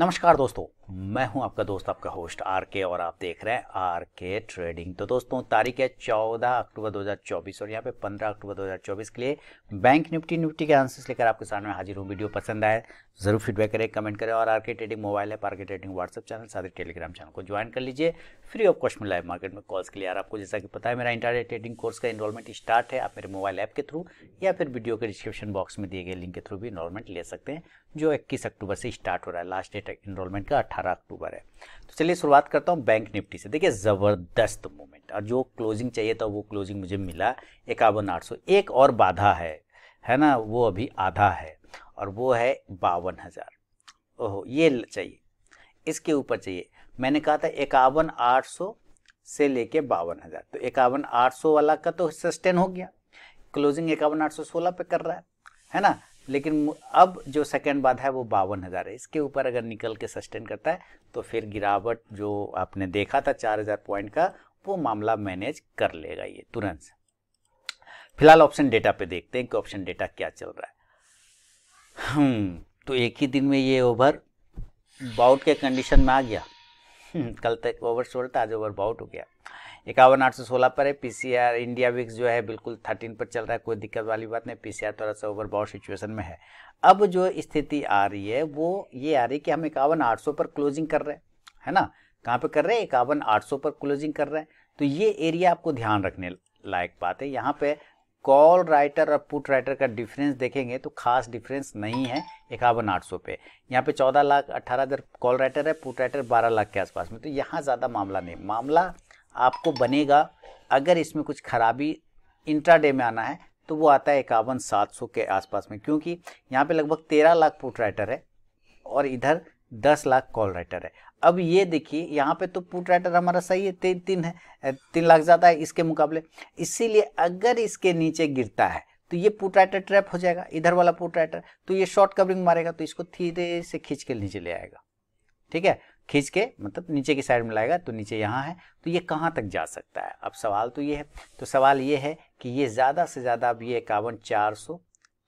नमस्कार दोस्तों मैं हूं आपका दोस्त आपका होस्ट आर के और आप देख रहे हैं आर के ट्रेडिंग तो दोस्तों तारीख है 14 अक्टूबर 2024 और यहां पे 15 अक्टूबर 2024 के लिए बैंक निफ्टी निफ्टी के आंसर्स लेकर आपके सामने हाजिर हूं वीडियो पसंद आए ज़रूर फीडबैक करें कमेंट करें और R trading mobile app R K trading WhatsApp channel साथ ही टेलीग्राम चैनल को ज्वाइन कर लीजिए फ्री ऑफ कॉस्ट में लाइव मार्केट में कॉल्स के लिए यार आपको जैसा कि पता है मेरा इंटरनेट ट्रेडिंग कोर्स का इनरोलमेंट स्टार्ट है आप मेरे मोबाइल ऐप के थ्रू या फिर वीडियो के डिस्क्रिप्शन बॉक्स में दिए गए लिंक के थ्रू भी इनरोलमेंट ले सकते हैं जो इक्कीस अक्टूबर से स्टार्ट हो रहा है लास्ट डेट इनरोलमेंट का अट्ठारह अक्टूबर है तो चलिए शुरुआत करता हूँ बैंक निफ्टी से देखिए ज़बरदस्त मूवमेंट और जो क्लोजिंग चाहिए था वो क्लोजिंग मुझे मिला इक्यावन आठ सौ एक और बाधा है है ना वो अभी आधा है और वो है बावन हज़ार ओहो ये चाहिए इसके ऊपर चाहिए मैंने कहा था इक्यावन आठ सौ से लेके बावन हज़ार तो इक्यावन आठ सौ वाला का तो सस्टेन हो गया क्लोजिंग इक्यावन आठ सौ सोलह पे कर रहा है है ना लेकिन अब जो सेकेंड बात है वो बावन हज़ार है इसके ऊपर अगर निकल के सस्टेन करता है तो फिर गिरावट जो आपने देखा था चार हज़ार पॉइंट का वो मामला मैनेज कर लेगा ये तुरंत फिलहाल ऑप्शन डेटा पे देखते हैं कि ऑप्शन डेटा क्या चल रहा है हम्म, तो एक ही दिन में ये ओवर बाउट के कंडीशन में आ गया हम्म, कल तक ओवर सोलह था आज ओवर बाउट हो गया इक्यावन आठ सौ सोलह पर है पीसीआर इंडिया विक्स जो है बिल्कुल थर्टीन पर चल रहा है कोई दिक्कत वाली बात नहीं पीसीआर थोड़ा सा ओवर बाउट सिचुएशन में है अब जो स्थिति आ रही है वो ये आ रही है कि हम इक्यावन आठ सौ पर क्लोजिंग कर रहे हैं है ना कहाँ पे कर रहे हैं इक्यावन आठ सौ पर क्लोजिंग कर रहे हैं तो ये एरिया आपको ध्यान रखने लायक बात है यहाँ पे कॉल राइटर और पुट राइटर का डिफरेंस देखेंगे तो खास डिफरेंस नहीं है इक्यावन आठ सौ पे यहाँ पे चौदह लाख अट्ठारह हज़ार कॉल राइटर है पुट राइटर बारह लाख के आसपास में तो यहाँ ज़्यादा मामला नहीं मामला आपको बनेगा अगर इसमें कुछ खराबी इंट्राडे में आना है तो वो आता है इक्यावन सात सौ के आसपास में क्योंकि यहाँ पे लगभग तेरह लाख पुट राइटर है और इधर दस लाख कॉल राइटर है अब ये देखिए यहाँ पे तो पुट राइटर हमारा सही है तीन तीन है तीन लाख ज़्यादा है इसके मुकाबले इसीलिए अगर इसके नीचे गिरता है तो ये पुट राइटर ट्रैप हो जाएगा इधर वाला पुट राइटर तो ये शॉर्ट कवरिंग मारेगा तो इसको धीरे से खींच के नीचे ले आएगा ठीक है खींच के मतलब नीचे की साइड में लाएगा तो नीचे यहाँ है तो ये कहाँ तक जा सकता है अब सवाल तो ये है तो सवाल ये है कि ये ज़्यादा से ज़्यादा अब ये इक्यावन चार सौ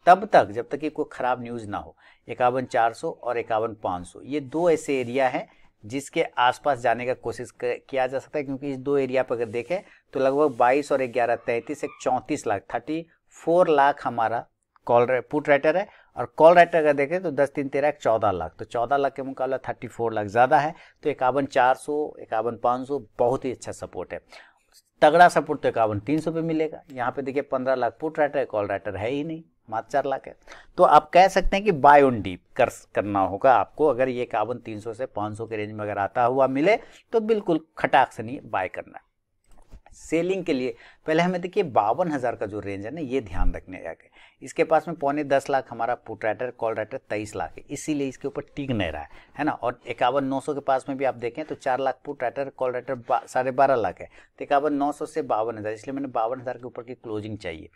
तब तक जब तक कि कोई ख़राब न्यूज़ ना हो इक्यावन चार सौ और इक्यावन पाँच सौ ये दो ऐसे एरिया हैं जिसके आसपास जाने का कोशिश किया जा सकता है क्योंकि इस दो एरिया पर अगर देखें तो लगभग 22 और ग्यारह तैंतीस एक चौंतीस लाख थर्टी फोर लाख हमारा कॉल पुट राइटर है और कॉल राइटर अगर देखें तो दस तीन तेरह चौदह लाख तो चौदह लाख के मुकाबला थर्टी फोर लाख ज़्यादा है तो इक्यावन चार सौ इक्यावन पाँच सौ बहुत ही अच्छा सपोर्ट है तगड़ा सपोर्ट तो इक्यावन तीन सौ पे मिलेगा यहाँ पे देखिए पंद्रह lakh put writer call writer है ही नहीं मात्र चार लाख है तो आप कह सकते हैं कि बाय ऑन डीप कर करना होगा आपको अगर ये कावन 300 से 500 के रेंज में अगर आता हुआ मिले तो बिल्कुल खटाक से नहीं बाय करना सेलिंग के लिए पहले हमें देखिए बावन हज़ार का जो रेंज है ना ये ध्यान रखने जाके इसके पास में पौने दस लाख हमारा पुट राइटर कॉल राइटर तेईस लाख है इसीलिए इसके ऊपर टिक नहीं रहा है है ना और इक्यावन नौ सौ के पास में भी आप देखें तो चार lakh put writer call writer साढ़े बारह लाख है तो इक्यावन नौ सौ से बावन हज़ार इसलिए मैंने बावन हज़ार के ऊपर की क्लोजिंग चाहिए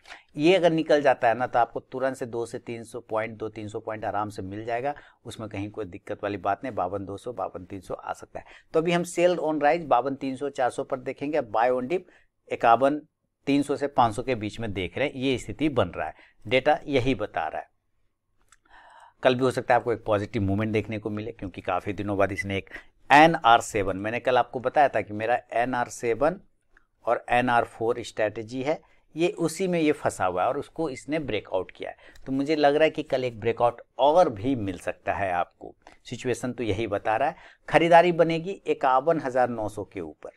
ये अगर निकल जाता है ना तो आपको तुरंत से दो से तीन सौ पॉइंट दो तीन सौ पॉइंट आराम से मिल जाएगा उसमें कहीं कोई दिक्कत वाली बात नहीं बावन दो सौ बावन तीन सौ आ सकता है तो अभी हम सेल ऑन राइज बावन तीन सौ चार सौ पर देखेंगे बाय ऑन डिप इक्यावन 300 से 500 के बीच में देख रहे हैं ये स्थिति बन रहा है डेटा यही बता रहा है कल भी हो सकता है आपको एक पॉजिटिव मूवमेंट देखने को मिले क्योंकि काफ़ी दिनों बाद इसने एक एन आर सेवन मैंने कल आपको बताया था कि मेरा एन आर सेवन और एन आर फोर स्ट्रैटेजी है ये उसी में ये फंसा हुआ है और उसको इसने ब्रेकआउट किया है तो मुझे लग रहा है कि कल एक ब्रेकआउट और भी मिल सकता है आपको सिचुएशन तो यही बता रहा है खरीदारी बनेगी इक्यावन हज़ार नौ सौ के ऊपर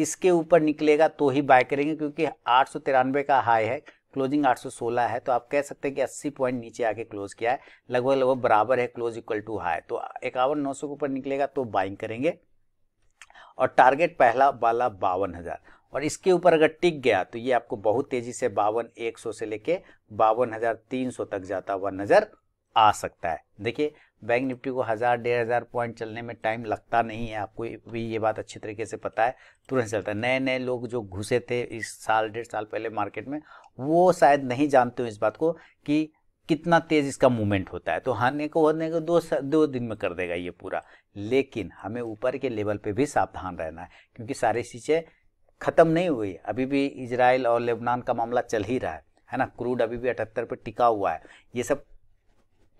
इसके ऊपर निकलेगा तो ही बाय करेंगे क्योंकि आठ का हाई है क्लोजिंग 816 है तो आप कह सकते हैं कि 80 पॉइंट नीचे आके क्लोज किया है लगभग लगभग बराबर है क्लोज इक्वल टू हाई तो इक्यावन नौ के ऊपर निकलेगा तो बाइंग करेंगे और टारगेट पहला वाला बावन हज़ार और इसके ऊपर अगर टिक गया तो ये आपको बहुत तेज़ी से बावन एक सौ से लेके बावन हज़ार तीन सौ तक जाता हुआ नज़र आ सकता है देखिए बैंक निफ्टी को हज़ार डेढ़ हज़ार पॉइंट चलने में टाइम लगता नहीं है आपको भी ये बात अच्छे तरीके से पता है तुरंत चलता है नए नए लोग जो घुसे थे इस साल डेढ़ साल पहले मार्केट में वो शायद नहीं जानते हो इस बात को कि कितना तेज़ इसका मूवमेंट होता है तो हारने को होने को दो दो दिन में कर देगा ये पूरा लेकिन हमें ऊपर के लेवल पे भी सावधान रहना है क्योंकि सारी चीज़ें ख़त्म नहीं हुई अभी भी इसराइल और लेबनान का मामला चल ही रहा है है ना क्रूड अभी भी अठहत्तर पर टिका हुआ है ये सब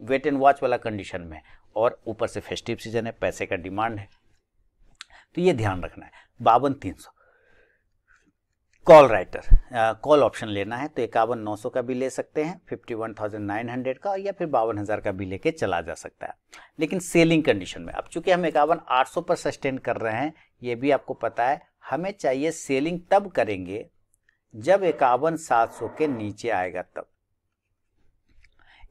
वेट एंड वॉच वाला कंडीशन में और ऊपर से फेस्टिव सीजन है पैसे का डिमांड है तो ये ध्यान रखना है बावन तीन सौ कॉल राइटर कॉल ऑप्शन लेना है तो इक्यावन नौ सौ का भी ले सकते हैं fifty one thousand nine hundred का या फिर बावन हज़ार का भी लेके चला जा सकता है लेकिन सेलिंग कंडीशन में अब चूंकि हम इक्यावन आठ सौ पर सस्टेन कर रहे हैं ये भी आपको पता है हमें चाहिए सेलिंग तब करेंगे जब इक्यावन सात सौ के नीचे आएगा तब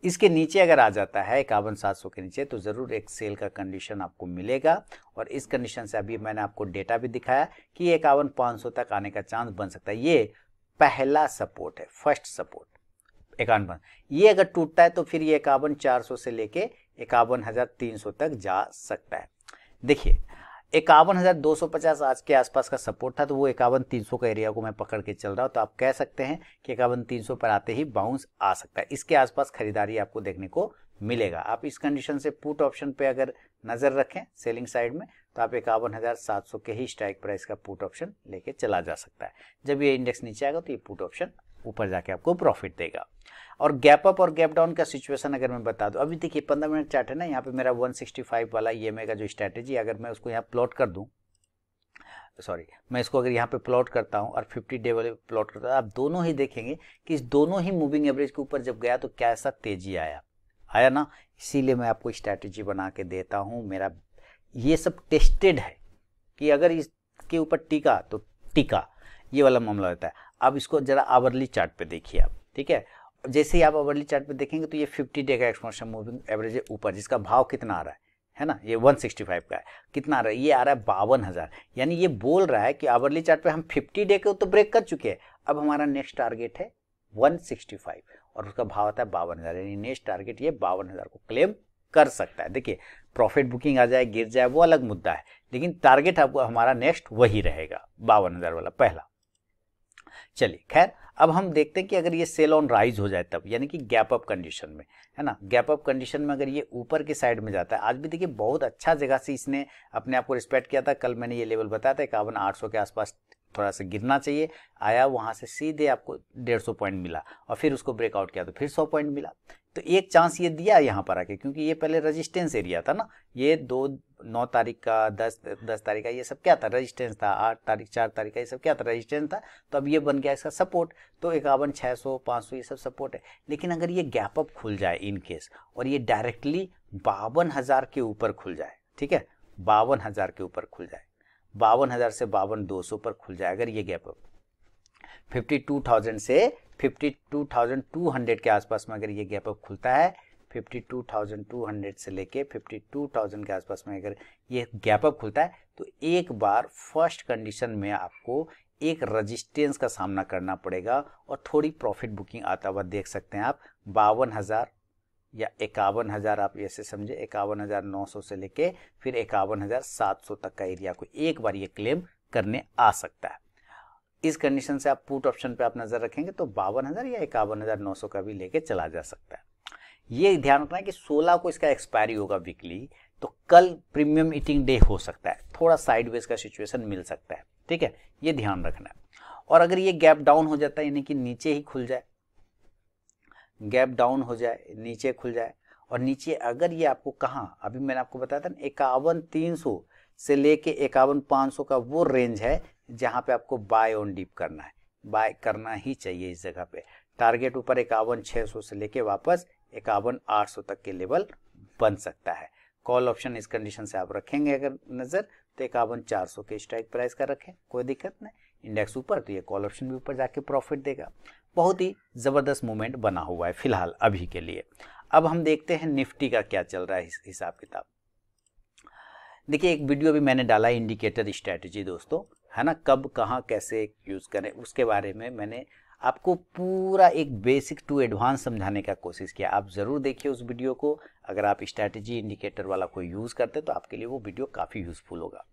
इसके नीचे अगर आ जाता है इक्यावन सात सौ के नीचे तो ज़रूर एक सेल का कंडीशन आपको मिलेगा और इस कंडीशन से अभी मैंने आपको डेटा भी दिखाया कि इक्यावन पाँच सौ तक आने का चांस बन सकता है ये पहला सपोर्ट है फर्स्ट सपोर्ट इक्यावन ये अगर टूटता है तो फिर ये इक्यावन चार सौ से लेके इक्यावन हज़ार तीन सौ तक जा सकता है देखिए इक्यावन हज़ार दो सौ पचास आज के आसपास का सपोर्ट था तो वो इक्यावन तीन सौ का एरिया को मैं पकड़ के चल रहा हूँ तो आप कह सकते हैं कि इक्यावन तीन सौ पर आते ही बाउंस आ सकता है इसके आसपास खरीदारी आपको देखने को मिलेगा आप इस कंडीशन से पुट ऑप्शन पे अगर नज़र रखें सेलिंग साइड में तो आप इक्यावन हज़ार सात सौ के ही स्ट्राइक प्राइस का पुट ऑप्शन लेके चला जा सकता है जब ये इंडेक्स नीचे आएगा तो ये पुट ऑप्शन ऊपर जाके आपको प्रॉफिट देगा और गैप अप और गैप डाउन का सिचुएशन अगर मैं बता दूं अभी देखिए पंद्रह मिनट चार्ट है ना यहाँ पे मेरा 165 वाला ई e का जो स्ट्रेटेजी अगर मैं उसको यहाँ प्लॉट कर दूँ सॉरी मैं इसको अगर यहाँ पे प्लॉट करता हूँ और 50 डे वाले प्लॉट करता हूँ आप दोनों ही देखेंगे कि इस दोनों ही मूविंग एवरेज के ऊपर जब गया तो कैसा तेजी आया आया ना इसीलिए मैं आपको स्ट्रैटेजी बना के देता हूँ मेरा ये सब टेस्टेड है कि अगर इसके ऊपर टीका तो टीका ये वाला मामला रहता है अब इसको जरा आवरली चार्ट पे देखिए आप ठीक है जैसे ही आप आवरली चार्ट पे देखेंगे तो ये 50 डे का एक्सपोनेंशियल मूविंग एवरेज है ऊपर जिसका भाव कितना आ रहा है है ना ये 165 का है कितना आ रहा है ये आ रहा है बावन हज़ार यानी ये बोल रहा है कि आवरली चार्ट पे हम 50 डे को तो ब्रेक कर चुके हैं अब हमारा नेक्स्ट टारगेट है वन और उसका भाव आता है बावन यानी नेक्स्ट टारगेट ये बावन हज़ार को क्लेम कर सकता है देखिए प्रॉफिट बुकिंग आ जाए गिर जाए वो अलग मुद्दा है लेकिन टारगेट आपको हमारा नेक्स्ट वही रहेगा बावन हज़ार वाला पहला चलिए खैर अब हम देखते हैं कि अगर ये सेल ऑन राइज हो जाए तब यानी कि गैप अप कंडीशन में है ना गैप अप कंडीशन में अगर ये ऊपर के साइड में जाता है आज भी देखिए बहुत अच्छा जगह से इसने अपने आप को रिस्पेक्ट किया था कल मैंने ये लेवल बताया था इक्यावन आठ के आसपास थोड़ा सा गिरना चाहिए आया वहाँ से सीधे आपको डेढ़ सौ पॉइंट मिला और फिर उसको ब्रेकआउट किया तो फिर सौ पॉइंट मिला तो एक चांस ये दिया यहाँ पर आके क्योंकि ये पहले रजिस्टेंस एरिया था ना ये दो नौ तारीख का दस दस तारीख का ये सब क्या था रजिस्टेंस था आठ तारीख चार तारीख का ये सब क्या था रजिस्टेंस था तो अब ये बन गया इसका सपोर्ट तो इक्यावन छः सौ पाँच सौ ये सब सपोर्ट है लेकिन अगर ये गैप अप खुल जाए इन केस और ये डायरेक्टली बावन हज़ार के ऊपर खुल जाए ठीक है बावन हज़ार के ऊपर खुल जाए बावन हज़ार से बावन दो सौ पर खुल जाए अगर ये gap up fifty two thousand से 52,200 के आसपास में अगर ये गैप अप खुलता है 52,200 से लेके 52,000 के आसपास में अगर ये गैप अप खुलता है तो एक बार फर्स्ट कंडीशन में आपको एक रजिस्टेंस का सामना करना पड़ेगा और थोड़ी प्रॉफिट बुकिंग आता हुआ देख सकते हैं आप बावन हज़ार या इक्यावन हज़ार आप ऐसे समझे इक्यावन हज़ार नौ सौ से लेके फिर इक्यावन हज़ार सात सौ तक का एरिया को एक बार ये क्लेम करने आ सकता है इस कंडीशन से आप पुट ऑप्शन पे आप नज़र रखेंगे तो बावन हज़ार या इक्यावन हज़ार नौ सौ का भी लेके चला जा सकता है ये ध्यान रखना है कि 16 को इसका एक्सपायरी होगा वीकली तो कल प्रीमियम ईटिंग डे हो सकता है थोड़ा साइडवेज का सिचुएशन मिल सकता है ठीक है ये ध्यान रखना है और अगर ये गैप डाउन हो जाता है यानी कि नीचे ही खुल जाए गैप डाउन हो जाए नीचे खुल जाए और नीचे अगर ये आपको कहाँ अभी मैंने आपको बताया था ना इक्यावन तीन सौ से लेके इक्यावन पाँच सौ का वो रेंज है जहाँ पे आपको बाय ऑन डीप करना है बाय करना ही चाहिए इस जगह पे टारगेट ऊपर इक्यावन छः सौ से लेके वापस इक्यावन आठ सौ तक के लेवल बन सकता है कॉल ऑप्शन इस कंडीशन से आप रखेंगे अगर नज़र तो इक्यावन चार सौ के स्ट्राइक प्राइस का रखें कोई दिक्कत नहीं इंडेक्स ऊपर तो ये कॉल ऑप्शन भी ऊपर जाके प्रॉफिट देगा बहुत ही ज़बरदस्त मूवमेंट बना हुआ है फिलहाल अभी के लिए अब हम देखते हैं निफ्टी का क्या चल रहा है हिसाब किताब देखिए एक वीडियो भी मैंने डाला है इंडिकेटर स्ट्रैटेजी दोस्तों है ना कब कहाँ कैसे यूज़ करें उसके बारे में मैंने आपको पूरा एक बेसिक टू एडवांस समझाने का कोशिश किया आप ज़रूर देखिए उस वीडियो को अगर आप स्ट्रैटेजी इंडिकेटर वाला कोई यूज़ करते हैं तो आपके लिए वो वीडियो काफ़ी यूज़फुल होगा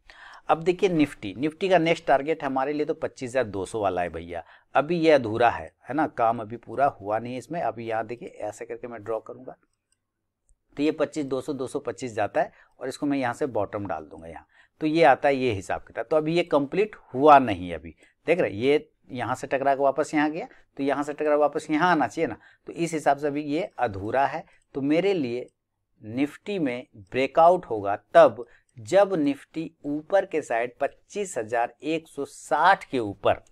अब देखिए निफ्टी निफ्टी का नेक्स्ट टारगेट हमारे लिए तो 25,200 वाला है भैया अभी ये अधूरा है है ना काम अभी पूरा हुआ नहीं है इसमें अभी यहाँ देखिए ऐसे करके मैं ड्रॉ करूँगा तो ये पच्चीस दो सौ जाता है और इसको मैं यहाँ से बॉटम डाल दूंगा यहाँ तो ये आता है ये हिसाब किताब तो अभी ये कंप्लीट हुआ नहीं अभी देख रहे ये यहाँ से टकरा के वापस यहाँ गया तो यहाँ से टकरा वापस यहाँ आना चाहिए ना तो इस हिसाब से अभी ये अधूरा है तो मेरे लिए निफ्टी में ब्रेकआउट होगा तब जब निफ्टी ऊपर के साइड 25,160 के ऊपर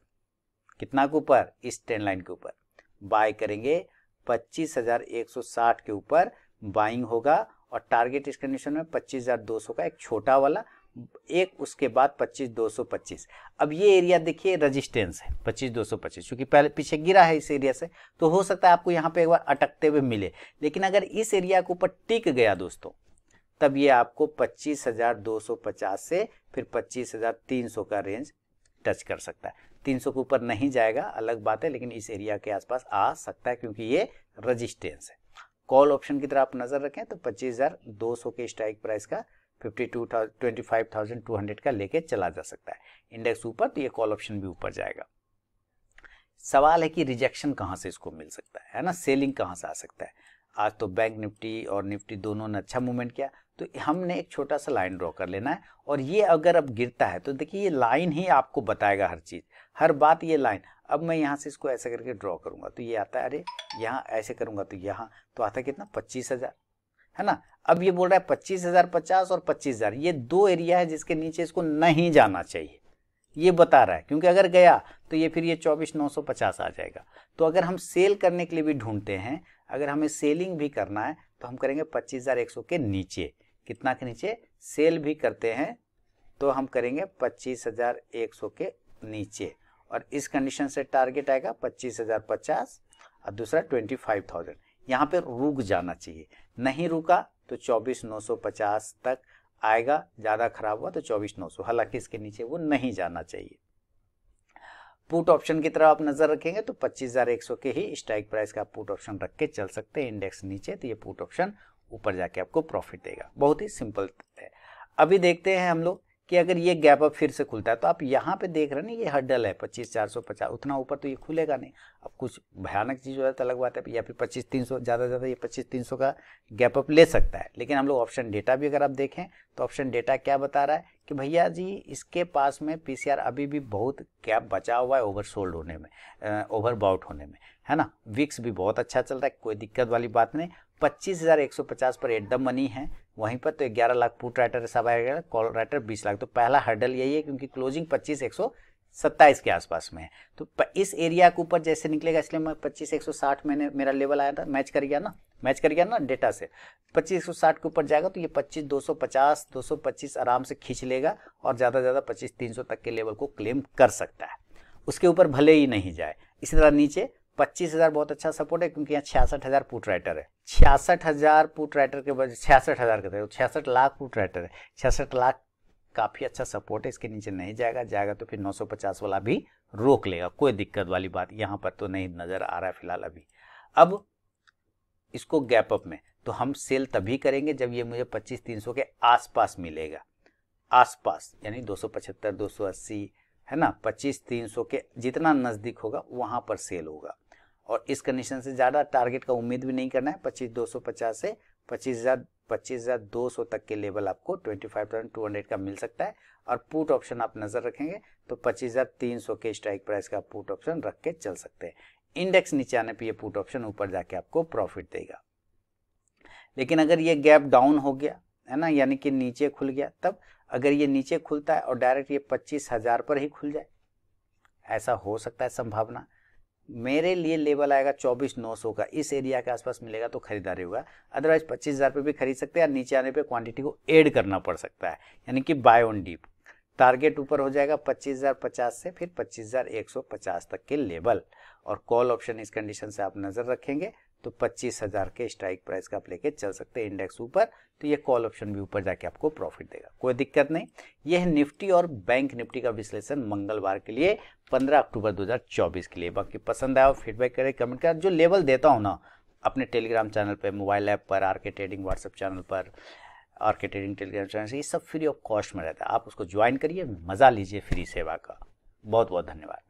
कितना के ऊपर इस ट्रेन लाइन के ऊपर बाय करेंगे 25,160 के ऊपर बाइंग होगा और टारगेट इस कंडीशन में 25,200 का एक छोटा वाला एक उसके बाद 25,225 अब ये एरिया देखिए रेजिस्टेंस है 25,225 क्योंकि पहले पीछे गिरा है इस एरिया से तो हो सकता है आपको यहाँ पे एक बार अटकते हुए मिले लेकिन अगर इस एरिया के ऊपर टिक गया दोस्तों तब ये आपको 25,250 से फिर 25,300 का रेंज टच कर सकता है 300 के ऊपर नहीं जाएगा अलग बात है लेकिन इस एरिया के आसपास आ सकता है क्योंकि ये रजिस्टेंस है कॉल ऑप्शन की तरह आप नज़र रखें तो 25,200 के स्ट्राइक प्राइस का fifty two twenty five thousand two hundred का लेके चला जा सकता है इंडेक्स ऊपर तो ये कॉल ऑप्शन भी ऊपर जाएगा सवाल है कि रिजेक्शन कहाँ से इसको मिल सकता है है ना सेलिंग कहाँ से आ सकता है आज तो बैंक निफ्टी और निफ्टी दोनों ने अच्छा मूवमेंट किया तो हमने एक छोटा सा लाइन ड्रॉ कर लेना है और ये अगर अब गिरता है तो देखिए ये लाइन ही आपको बताएगा हर चीज़ हर बात ये लाइन अब मैं यहाँ से इसको ऐसे करके ड्रॉ करूँगा तो ये आता है अरे यहाँ ऐसे करूँगा तो यहाँ तो आता कितना पच्चीस हज़ार है ना अब ये बोल रहा है पच्चीस हजार पचास और पच्चीस हजार ये दो एरिया है जिसके नीचे इसको नहीं जाना चाहिए ये बता रहा है क्योंकि अगर गया तो ये फिर ये चौबीस नौ सौ पचास आ जाएगा तो अगर हम सेल करने के लिए भी ढूंढते हैं अगर हमें सेलिंग भी करना है तो हम करेंगे पच्चीस हजार एक सौ के नीचे कितना के नीचे सेल भी करते हैं तो हम करेंगे पच्चीस हजार एक सौ के नीचे और इस कंडीशन से टारगेट आएगा पच्चीस हजार पचास और दूसरा ट्वेंटी फाइव थाउजेंड यहाँ पर रुक जाना चाहिए नहीं रुका तो 24,950 तक आएगा ज़्यादा खराब हुआ तो 24,900 हालांकि इसके नीचे वो नहीं जाना चाहिए पुट ऑप्शन की तरफ आप नज़र रखेंगे तो 25,100 के ही स्ट्राइक प्राइस का पुट ऑप्शन रख के चल सकते हैं इंडेक्स नीचे तो ये पुट ऑप्शन ऊपर जाके आपको प्रॉफिट देगा बहुत ही सिंपल है अभी देखते हैं हम लोग कि अगर ये गैप अप फिर से खुलता है तो आप यहाँ पे देख रहे हैं ना ये हडल है पच्चीस चार सौ पचास उतना ऊपर तो ये खुलेगा नहीं अब कुछ भयानक चीज़ हो जाए तो अलग बात है या फिर पच्चीस तीन सौ ज़्यादा से ज़्यादा ये पच्चीस तीन सौ का गैप अप ले सकता है लेकिन हम लोग ऑप्शन डेटा भी अगर आप देखें तो ऑप्शन डेटा क्या बता रहा है कि भैया जी इसके पास में पी अभी भी बहुत गैप बचा हुआ है ओवरसोल्ड होने में बाउट होने में है ना विक्स भी बहुत अच्छा चल रहा है कोई दिक्कत वाली बात नहीं 25,150 पर एट द मनी है वहीं पर तो 11 लाख पुट राइटर सब आएगा कॉल राइटर 20 लाख तो पहला हर्डल यही है क्योंकि क्लोजिंग पच्चीस एक के आसपास में है तो इस एरिया के ऊपर जैसे निकलेगा इसलिए मैं पच्चीस एक मैंने मेरा लेवल आया था मैच कर गया ना मैच कर गया ना डेटा से पच्चीस एक के ऊपर जाएगा तो ये पच्चीस दो सौ आराम से खींच लेगा और ज़्यादा ज़्यादा पच्चीस तीन तक के लेवल को क्लेम कर सकता है उसके ऊपर भले ही नहीं जाए इसी तरह नीचे पच्चीस हज़ार बहुत अच्छा सपोर्ट है क्योंकि यहाँ छियासठ हज़ार पुट राइटर है छियासठ हज़ार पुट राइटर के वजह छियासठ हज़ार कहते छियासठ तो लाख पुट राइटर है छियासठ लाख काफ़ी अच्छा सपोर्ट है इसके नीचे नहीं जाएगा जाएगा तो फिर 950 वाला भी रोक लेगा कोई दिक्कत वाली बात यहाँ पर तो नहीं नज़र आ रहा है फिलहाल अभी अब इसको गैप अप में तो हम सेल तभी करेंगे जब ये मुझे पच्चीस तीन के आसपास मिलेगा आसपास यानी दो सौ है ना पच्चीस तीन के जितना नज़दीक होगा वहाँ पर सेल होगा और इस कंडीशन से ज़्यादा टारगेट का उम्मीद भी नहीं करना है पच्चीस दो सौ पचास से पच्चीस हज़ार पच्चीस हज़ार दो सौ तक के लेवल आपको twenty five thousand two hundred का मिल सकता है और पुट ऑप्शन आप नज़र रखेंगे तो पच्चीस हज़ार तीन सौ के स्ट्राइक प्राइस का पुट ऑप्शन रख के चल सकते हैं इंडेक्स नीचे आने पर यह पुट ऑप्शन ऊपर जाके आपको प्रॉफिट देगा लेकिन अगर ये गैप डाउन हो गया है ना यानी कि नीचे खुल गया तब अगर ये नीचे खुलता है और डायरेक्ट ये पच्चीस हज़ार पर ही खुल जाए ऐसा हो सकता है संभावना मेरे लिए लेवल आएगा चौबीस नौ सौ का इस एरिया के आसपास मिलेगा तो खरीदारी होगा अदरवाइज पच्चीस हज़ार पे भी खरीद सकते हैं और नीचे आने पे क्वांटिटी को ऐड करना पड़ सकता है यानी कि बाय ऑन डीप टारगेट ऊपर हो जाएगा 25,050 से फिर 25,150 तक के लेवल और कॉल ऑप्शन इस कंडीशन से आप नज़र रखेंगे तो 25,000 के स्ट्राइक प्राइस का आप लेके चल सकते हैं इंडेक्स ऊपर तो ये कॉल ऑप्शन भी ऊपर जाके आपको प्रॉफिट देगा कोई दिक्कत नहीं यह निफ्टी और बैंक निफ्टी का विश्लेषण मंगलवार के लिए 15 अक्टूबर 2024 के लिए बाकी पसंद आया फीडबैक करें कमेंट करें जो लेवल देता हूँ ना अपने टेलीग्राम चैनल पर मोबाइल ऐप पर आर ट्रेडिंग व्हाट्सएप चैनल पर आर्के ट्रेडिंग टेलीग्राम चैनल ये सब फ्री ऑफ कॉस्ट में रहता है आप उसको ज्वाइन करिए मज़ा लीजिए फ्री सेवा का बहुत बहुत धन्यवाद